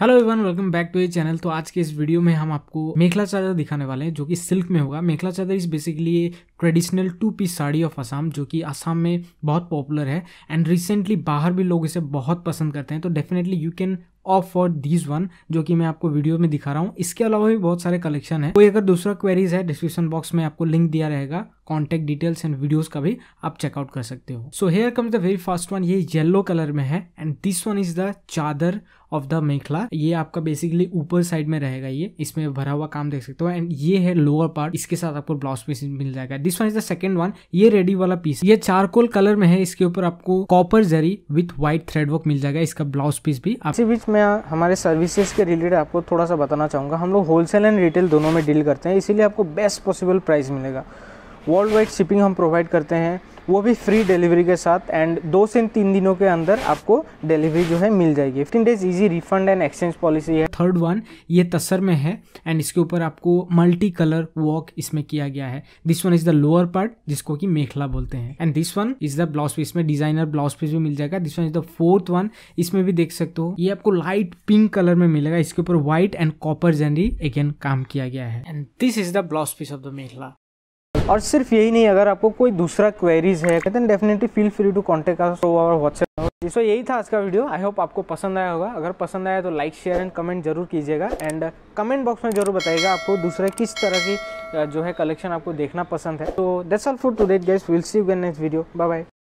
hello everyone welcome back to ये channel तो आज के इस वीडियो में हम आपको मेखला चादर दिखाने वाले हैं जो कि सिल्क में होगा मेखला चादर इस basically traditional two piece sari of Assam जो कि असम में बहुत पॉपुलर है एंड रिसेंटली बाहर भी लोग इसे बहुत पसंद करते हैं तो definitely you can opt for this one जो कि मैं आपको वीडियो में दिखा रहा हूँ इसके अलावा भी बहुत सारे कलेक्शन है कोई अगर दूसरा क्वेरीज है डिस्क्रिप्शन बॉक्स में आपको लिंक दिया रहेगा कॉन्टेक्ट डिटेल्स एंड वीडियोज का भी आप चेकआउट कर सकते हो so here comes the very first one ये येलो कलर में है and this one is the chador of the mekhela ये आपका बेसिकली ऊपर साइड में रहेगा ये इसमें भरा हुआ काम देख सकते हो एंड ये है लोअर पार्ट इसके साथ आपको ब्लाउज पीस मिल जाएगा this one is the second one ये रेडी वाला पीस ये चारकोल कलर में है इसके ऊपर आपको copper zari with white thread work मिल जाएगा इसका ब्लाउज पीस भी इसी बीच में हमारे सर्विसेज के रिलेटेड आपको थोड़ा सा बताना चाहूंगा हम लोग होलसेल एंड रिटेल दोनों में डील करते हैं इसीलिए आपको बेस्ट पॉसिबल प्राइस मिलेगा वर्ल्ड वाइड शिपिंग हम प्रोवाइड करते हैं वो भी फ्री डिलीवरी के साथ एंड दो से तीन दिनों के अंदर आपको डिलीवरी जो है मिल जाएगी fifteen days easy refund and exchange policy है थर्ड वन ये तसर में है एंड इसके ऊपर आपको मल्टी कलर वॉक इसमें किया गया है this one is the lower part जिसको कि मेखला बोलते हैं and this one is the blouse piece में डिजाइनर ब्लाउज पीस भी मिल जाएगा this one is the fourth one इसमें भी देख सकते हो ये आपको लाइट पिंक कलर में मिलेगा इसके ऊपर white and copper zari again काम किया गया है and this is the blouse piece of the mekhela और सिर्फ यही नहीं अगर आपको कोई दूसरा क्वेरीज है then definitely feel free to contact our WhatsApp so यही था आज का वीडियो आई होप आपको पसंद आया होगा अगर पसंद आया तो लाइक शेयर एंड कमेंट जरूर कीजिएगा एंड कमेंट बॉक्स में जरूर बताइएगा आपको दूसरे किस तरह की uh, जो है कलेक्शन आपको देखना पसंद है तो that's all for today guys will see you next video bye bye